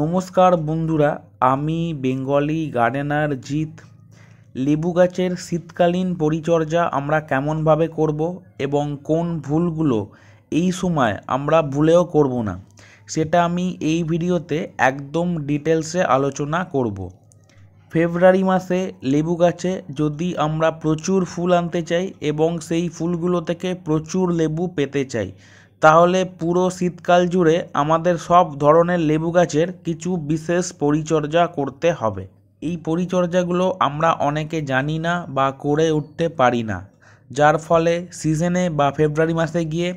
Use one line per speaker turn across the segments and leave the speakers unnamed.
নমস্কার বন্ধুরা আমি বেঙ্গলি গার্ডেনার জিৎ লেবু গাছের শীতকালীন পরিচর্যা আমরা কেমনভাবে করব এবং কোন ভুলগুলো এই সময় আমরা ভুলেও করব না সেটা আমি এই ভিডিওতে একদম ডিটেলসে আলোচনা করব ফেব্রুয়ারি মাসে লেবু গাছে যদি আমরা প্রচুর ফুল আনতে চাই এবং সেই ফুলগুলো থেকে প্রচুর লেবু পেতে চাই তাহলে পুরো শীতকাল জুড়ে আমাদের সব ধরনের লেবু গাছের কিছু বিশেষ পরিচর্যা করতে হবে এই পরিচর্যাগুলো আমরা অনেকে জানি না বা করে উঠতে পারি না যার ফলে সিজনে বা ফেব্রুয়ারি মাসে গিয়ে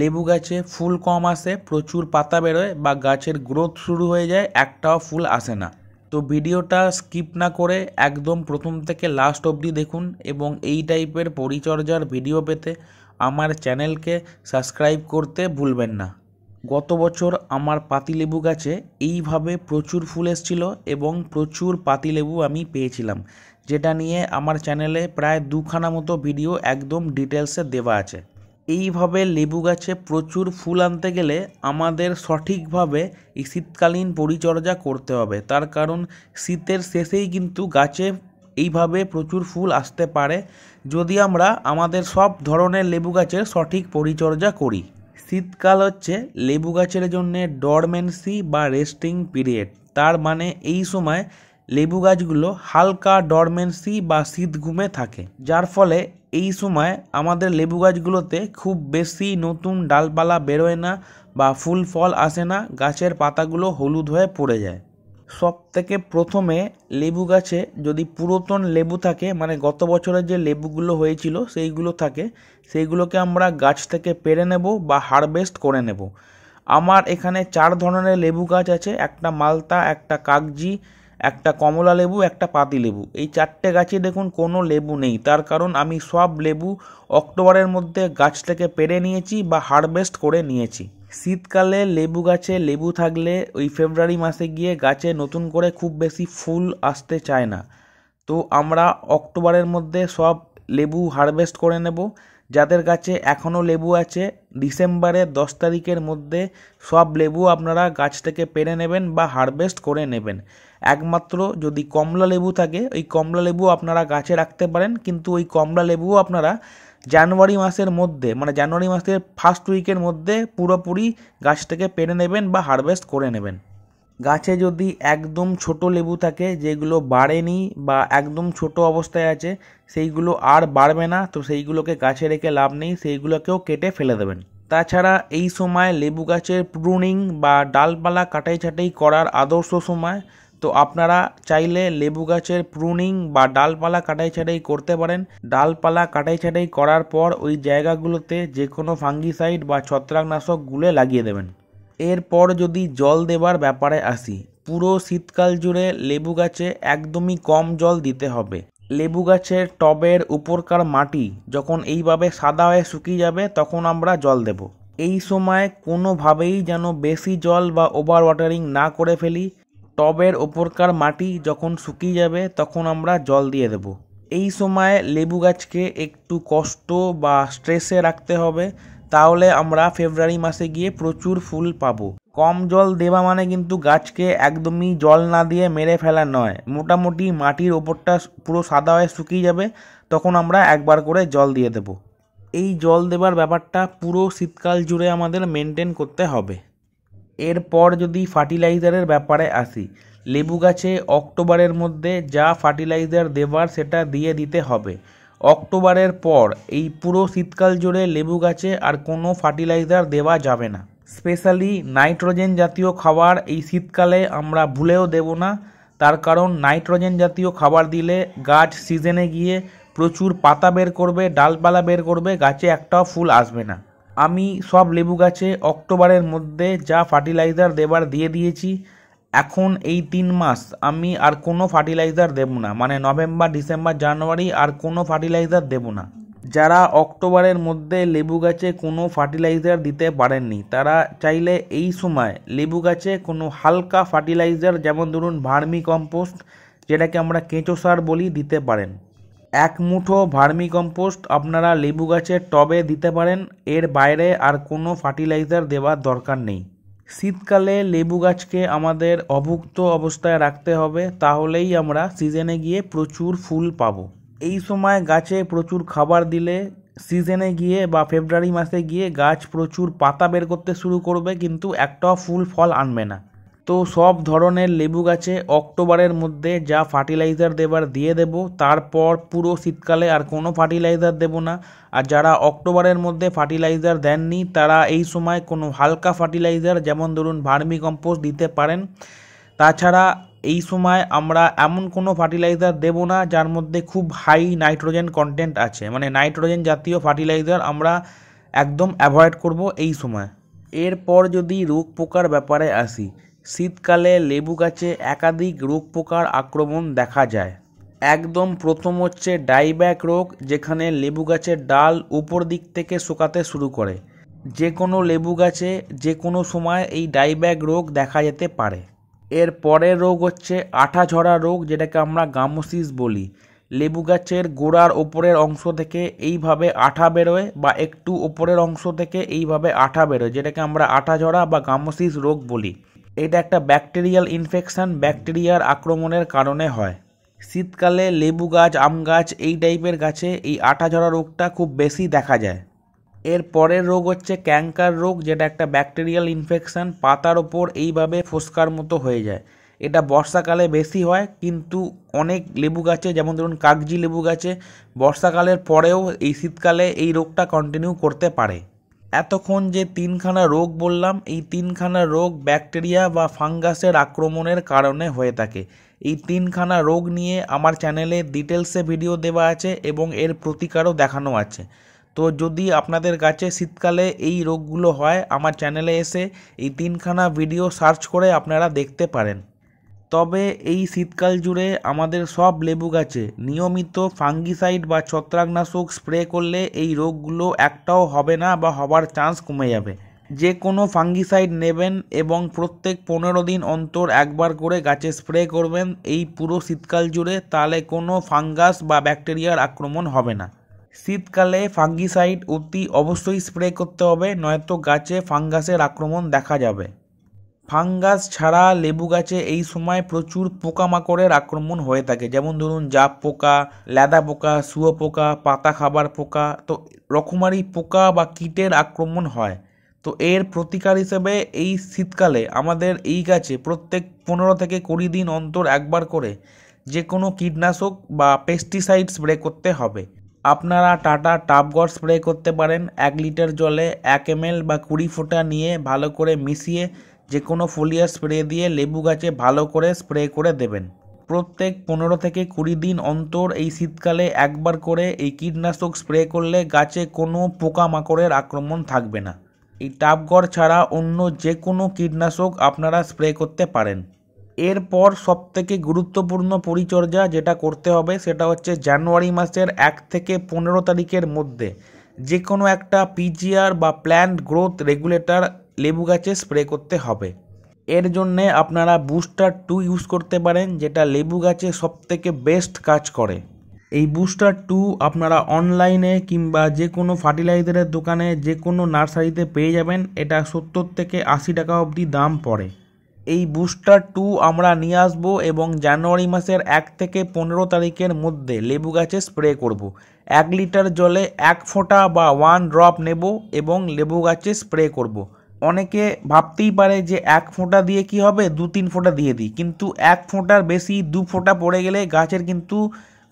লেবু গাছে ফুল কম আসে প্রচুর পাতা বেরোয় বা গাছের গ্রোথ শুরু হয়ে যায় একটাও ফুল আসে না তো ভিডিওটা স্কিপ না করে একদম প্রথম থেকে লাস্ট অবধি দেখুন এবং এই টাইপের পরিচর্যার ভিডিও পেতে আমার চ্যানেলকে সাবস্ক্রাইব করতে ভুলবেন না গত বছর আমার পাতিলেবু গাছে এইভাবে প্রচুর ফুল এসেছিল এবং প্রচুর পাতিলেবু আমি পেয়েছিলাম যেটা নিয়ে আমার চ্যানেলে প্রায় দুখানা মতো ভিডিও একদম ডিটেলসে দেওয়া আছে এইভাবে লেবু গাছে প্রচুর ফুল আনতে গেলে আমাদের সঠিকভাবে শীতকালীন পরিচর্যা করতে হবে তার কারণ শীতের শেষেই কিন্তু গাছে এইভাবে প্রচুর ফুল আসতে পারে যদি আমরা আমাদের সব ধরনের লেবু গাছের সঠিক পরিচর্যা করি শীতকাল হচ্ছে লেবু গাছের জন্য ডরমেন্সি বা রেস্টিং পিরিয়ড তার মানে এই সময় লেবু গাছগুলো হালকা ডরমেন্সি বা শীত ঘুমে থাকে যার ফলে এই সময় আমাদের লেবু গাছগুলোতে খুব বেশি নতুন ডালপালা বেরোয় না বা ফুল ফল আসে না গাছের পাতাগুলো হলুদ হয়ে পড়ে যায় সব থেকে প্রথমে লেবু গাছে যদি পুরাতন লেবু থাকে মানে গত বছরের যে লেবুগুলো হয়েছিল সেইগুলো থাকে সেইগুলোকে আমরা গাছ থেকে পেরে নেব বা হারভেস্ট করে নেব আমার এখানে চার ধরনের লেবু গাছ আছে একটা মালতা একটা কাগজি একটা কমলা লেবু একটা পাতি লেবু এই চারটে গাছে দেখুন কোনো লেবু নেই তার কারণ আমি সব লেবু অক্টোবরের মধ্যে গাছ থেকে পেরে নিয়েছি বা হারভেস্ট করে নিয়েছি শীতকালে লেবু গাছে লেবু থাকলে ওই ফেব্রুয়ারি মাসে গিয়ে গাছে নতুন করে খুব বেশি ফুল আসতে চায় না তো আমরা অক্টোবরের মধ্যে সব লেবু হারভেস্ট করে নেব যাদের গাছে এখনও লেবু আছে ডিসেম্বরের দশ তারিখের মধ্যে সব লেবু আপনারা গাছ থেকে পেরে নেবেন বা হারভেস্ট করে নেবেন একমাত্র যদি কমলা লেবু থাকে ওই কমলা লেবু আপনারা গাছে রাখতে পারেন কিন্তু ওই কমলা লেবুও আপনারা জানুয়ারি মাসের মধ্যে মানে জানুয়ারি মাসের ফার্স্ট উইকের মধ্যে পুরোপুরি গাছটাকে পেরে নেবেন বা হারভেস্ট করে নেবেন গাছে যদি একদম ছোট লেবু থাকে যেগুলো বাড়েনি বা একদম ছোট অবস্থায় আছে সেইগুলো আর বাড়বে না তো সেইগুলোকে গাছে রেখে লাভ নেই সেইগুলোকেও কেটে ফেলে দেবেন তাছাড়া এই সময় লেবু গাছের প্রুনিং বা ডালপালা কাটাই ছাটাই করার আদর্শ সময় তো আপনারা চাইলে লেবু গাছের প্রুনিং বা ডালপালা কাটাই ছাটাই করতে পারেন ডালপালা কাটাই ছাটাই করার পর ওই জায়গাগুলোতে যে কোনো ফাঙ্গিসাইড বা ছত্রাকনাশক গুলে লাগিয়ে দেবেন এরপর যদি জল দেবার ব্যাপারে আসি পুরো শীতকাল জুড়ে লেবু গাছে একদমই কম জল দিতে হবে লেবু গাছের টবের উপরকার মাটি যখন এইভাবে সাদা হয়ে শুকিয়ে যাবে তখন আমরা জল দেব এই সময় কোনোভাবেই যেন বেশি জল বা ওভার ওয়াটারিং না করে ফেলি টবের ওপরকার মাটি যখন শুকিয়ে যাবে তখন আমরা জল দিয়ে দেব এই সময় লেবু গাছকে একটু কষ্ট বা স্ট্রেসে রাখতে হবে তাহলে আমরা ফেব্রুয়ারি মাসে গিয়ে প্রচুর ফুল পাবো কম জল দেওয়া মানে কিন্তু গাছকে একদমই জল না দিয়ে মেরে ফেলা নয় মোটামুটি মাটির ওপরটা পুরো সাদা হয়ে শুকিয়ে যাবে তখন আমরা একবার করে জল দিয়ে দেব এই জল দেবার ব্যাপারটা পুরো শীতকাল জুড়ে আমাদের মেনটেন করতে হবে এরপর যদি ফার্টিলাইজারের ব্যাপারে আসি লেবু গাছে অক্টোবরের মধ্যে যা ফার্টিলাইজার দেবার সেটা দিয়ে দিতে হবে অক্টোবরের পর এই পুরো শীতকাল জুড়ে লেবু গাছে আর কোনো ফার্টিলাইজার দেওয়া যাবে না স্পেশালি নাইট্রোজেন জাতীয় খাবার এই শীতকালে আমরা ভুলেও দেব না তার কারণ নাইট্রোজেন জাতীয় খাবার দিলে গাছ সিজনে গিয়ে প্রচুর পাতা বের করবে ডালপালা বের করবে গাছে একটাও ফুল আসবে না আমি সব লেবু গাছে অক্টোবরের মধ্যে যা ফার্টিলাইজার দেবার দিয়ে দিয়েছি এখন এই তিন মাস আমি আর কোনো ফার্টিলাইজার দেব না মানে নভেম্বর ডিসেম্বর জানুয়ারি আর কোনো ফার্টিলাইজার দেব না যারা অক্টোবরের মধ্যে লেবু গাছে কোনো ফার্টিলাইজার দিতে পারেননি তারা চাইলে এই সময় লেবু গাছে কোনো হালকা ফার্টিলাইজার যেমন ধরুন ভার্মি কম্পোস্ট যেটাকে আমরা কেঁচো সার বলি দিতে পারেন এক মুঠো ভার্মিকম্পোস্ট আপনারা লেবু গাছের টবে দিতে পারেন এর বাইরে আর কোনো ফার্টিলাইজার দেওয়ার দরকার নেই শীতকালে লেবু গাছকে আমাদের অভুক্ত অবস্থায় রাখতে হবে তাহলেই আমরা সিজনে গিয়ে প্রচুর ফুল পাব এই সময় গাছে প্রচুর খাবার দিলে সিজনে গিয়ে বা ফেব্রুয়ারি মাসে গিয়ে গাছ প্রচুর পাতা বের করতে শুরু করবে কিন্তু একটাও ফুল ফল আনবে না তো সব ধরনের লেবু গাছে অক্টোবরের মধ্যে যা ফার্টিলাইজার দেবার দিয়ে দেব তারপর পুরো শীতকালে আর কোনো ফার্টিলাইজার দেব না আর যারা অক্টোবরের মধ্যে ফার্টিলাইজার দেননি তারা এই সময় কোনো হালকা ফার্টিলাইজার যেমন ধরুন ভার্মি কম্পোস্ট দিতে পারেন তাছাড়া এই সময় আমরা এমন কোনো ফার্টিলাইজার দেব না যার মধ্যে খুব হাই নাইট্রোজেন কন্টেন্ট আছে মানে নাইট্রোজেন জাতীয় ফার্টিলাইজার আমরা একদম অ্যাভয়েড করব এই সময় এরপর যদি রোগ পোকার ব্যাপারে আসি শীতকালে লেবু গাছে একাধিক রোগ পোকার আক্রমণ দেখা যায় একদম প্রথম হচ্ছে ডাইব্যাক রোগ যেখানে লেবু গাছের ডাল উপর দিক থেকে শুকাতে শুরু করে যে কোনো লেবু গাছে যে কোনো সময় এই ডাইব্যাক রোগ দেখা যেতে পারে এর পরের রোগ হচ্ছে আঠা ঝরা রোগ যেটাকে আমরা গামোসিস বলি লেবু গাছের গোড়ার ওপরের অংশ থেকে এইভাবে আঠা বেরোয় বা একটু ওপরের অংশ থেকে এইভাবে আঠা বেরোয় যেটাকে আমরা আঠা ঝরা বা গামোসিস রোগ বলি এটা একটা ব্যাকটেরিয়াল ইনফেকশান ব্যাকটেরিয়ার আক্রমণের কারণে হয় শীতকালে লেবু গাছ আম গাছ এই টাইপের গাছে এই ঝরা রোগটা খুব বেশি দেখা যায় এর পরের রোগ হচ্ছে ক্যাঙ্কার রোগ যেটা একটা ব্যাকটেরিয়াল ইনফেকশান পাতার ওপর এইভাবে ফোসকার মতো হয়ে যায় এটা বর্ষাকালে বেশি হয় কিন্তু অনেক লেবু গাছে যেমন ধরুন কাগজি লেবু গাছে বর্ষাকালের পরেও এই শীতকালে এই রোগটা কন্টিনিউ করতে পারে এতক্ষণ যে তিনখানা রোগ বললাম এই তিনখানা রোগ ব্যাকটেরিয়া বা ফাঙ্গাসের আক্রমণের কারণে হয়ে থাকে এই তিনখানা রোগ নিয়ে আমার চ্যানেলে ডিটেলসে ভিডিও দেওয়া আছে এবং এর প্রতিকারও দেখানো আছে তো যদি আপনাদের কাছে শীতকালে এই রোগগুলো হয় আমার চ্যানেলে এসে এই তিনখানা ভিডিও সার্চ করে আপনারা দেখতে পারেন তবে এই শীতকাল জুড়ে আমাদের সব লেবু গাছে নিয়মিত ফাঙ্গিসাইড বা ছত্রাকনাশক স্প্রে করলে এই রোগগুলো একটাও হবে না বা হবার চান্স কমে যাবে যে কোনো ফাঙ্গিসাইড নেবেন এবং প্রত্যেক পনেরো দিন অন্তর একবার করে গাছে স্প্রে করবেন এই পুরো শীতকাল জুড়ে তাহলে কোনো ফাঙ্গাস বা ব্যাকটেরিয়ার আক্রমণ হবে না শীতকালে ফাঙ্গিসাইড অতি অবশ্যই স্প্রে করতে হবে নয়তো গাছে ফাঙ্গাসের আক্রমণ দেখা যাবে ফাঙ্গাস ছাড়া লেবু গাছে এই সময় প্রচুর পোকামাকড়ের আক্রমণ হয়ে থাকে যেমন ধরুন জাপ পোকা ল্যাদা পোকা শুয়ো পোকা পাতা খাবার পোকা তো রকমারি পোকা বা কীটের আক্রমণ হয় তো এর প্রতিকার হিসেবে এই শীতকালে আমাদের এই গাছে প্রত্যেক পনেরো থেকে কুড়ি দিন অন্তর একবার করে যে কোনো কীটনাশক বা পেস্টিসাইড স্প্রে করতে হবে আপনারা টাটা টাপগড় স্প্রে করতে পারেন এক লিটার জলে এক এম বা কুড়ি ফোঁটা নিয়ে ভালো করে মিশিয়ে যে কোনো ফোলিয়ার স্প্রে দিয়ে লেবু গাছে ভালো করে স্প্রে করে দেবেন প্রত্যেক পনেরো থেকে কুড়ি দিন অন্তর এই শীতকালে একবার করে এই কীটনাশক স্প্রে করলে গাছে কোনো পোকামাকড়ের আক্রমণ থাকবে না এই টাপগড় ছাড়া অন্য যে কোনো কীটনাশক আপনারা স্প্রে করতে পারেন এরপর সবথেকে গুরুত্বপূর্ণ পরিচর্যা যেটা করতে হবে সেটা হচ্ছে জানুয়ারি মাসের এক থেকে পনেরো তারিখের মধ্যে যে কোনো একটা পিজিআর বা প্ল্যান্ট গ্রোথ রেগুলেটর লেবু গাছে স্প্রে করতে হবে এর জন্যে আপনারা বুস্টার টু ইউজ করতে পারেন যেটা লেবু গাছে সবথেকে বেস্ট কাজ করে এই বুস্টার টু আপনারা অনলাইনে কিংবা যে কোনো ফার্টিলাইজারের দোকানে যে কোনো নার্সারিতে পেয়ে যাবেন এটা সত্তর থেকে আশি টাকা অবধি দাম পড়ে এই বুস্টার টু আমরা নিয়ে আসব এবং জানুয়ারি মাসের এক থেকে পনেরো তারিখের মধ্যে লেবু গাছে স্প্রে করব। এক লিটার জলে এক ফোঁটা বা ওয়ান ড্রপ নেব এবং লেবু গাছে স্প্রে করবো অনেকে ভাবতেই পারে যে এক ফোঁটা দিয়ে কি হবে দু তিন ফোঁটা দিয়ে দিই কিন্তু এক ফোঁটার বেশি দু ফোঁটা পড়ে গেলে গাছের কিন্তু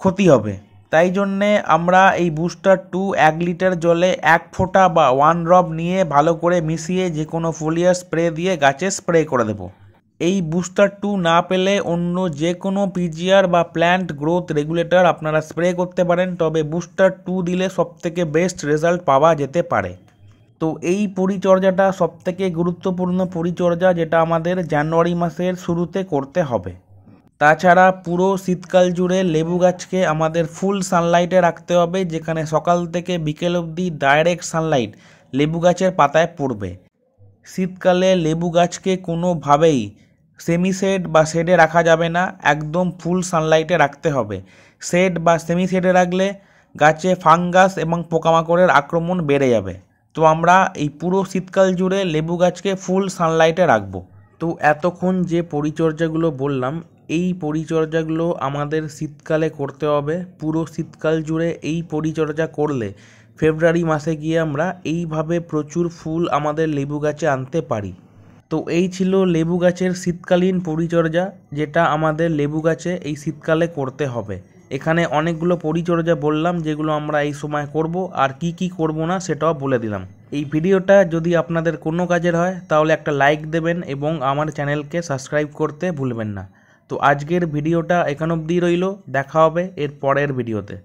ক্ষতি হবে তাই জন্যে আমরা এই বুস্টার টু এক লিটার জলে এক ফোঁটা বা ওয়ান রব নিয়ে ভালো করে মিশিয়ে যে কোনো ফলিয়ার স্প্রে দিয়ে গাছে স্প্রে করে দেবো এই বুস্টার টু না পেলে অন্য যে কোনো পিজিআর বা প্ল্যান্ট গ্রোথ রেগুলেটর আপনারা স্প্রে করতে পারেন তবে বুস্টার টু দিলে সবথেকে বেস্ট রেজাল্ট পাওয়া যেতে পারে তো এই পরিচর্যাটা সবথেকে গুরুত্বপূর্ণ পরিচর্যা যেটা আমাদের জানুয়ারি মাসের শুরুতে করতে হবে তাছাড়া পুরো শীতকাল জুড়ে লেবু গাছকে আমাদের ফুল সানলাইটে রাখতে হবে যেখানে সকাল থেকে বিকেল অবধি ডাইরেক্ট সানলাইট লেবু গাছের পাতায় পড়বে শীতকালে লেবু গাছকে কোনোভাবেই সেমি শেড বা শেডে রাখা যাবে না একদম ফুল সানলাইটে রাখতে হবে শেড বা সেমি শেডে রাখলে গাছে ফাঙ্গাস এবং পোকামাকড়ের আক্রমণ বেড়ে যাবে তো আমরা এই পুরো শীতকাল জুড়ে লেবু গাছকে ফুল সানলাইটে রাখব তো এতক্ষণ যে পরিচর্যাগুলো বললাম এই পরিচর্যাগুলো আমাদের শীতকালে করতে হবে পুরো শীতকাল জুড়ে এই পরিচর্যা করলে ফেব্রুয়ারি মাসে গিয়ে আমরা এইভাবে প্রচুর ফুল আমাদের লেবু গাছে আনতে পারি তো এই ছিল লেবু গাছের শীতকালীন পরিচর্যা যেটা আমাদের লেবু গাছে এই শীতকালে করতে হবে এখানে অনেকগুলো পরিচর্যা বললাম যেগুলো আমরা এই সময় করব আর কি কি করব না সেটাও বলে দিলাম এই ভিডিওটা যদি আপনাদের কোনো কাজের হয় তাহলে একটা লাইক দেবেন এবং আমার চ্যানেলকে সাবস্ক্রাইব করতে ভুলবেন না তো আজকের ভিডিওটা এখান অবধি রইল দেখা হবে এর পরের ভিডিওতে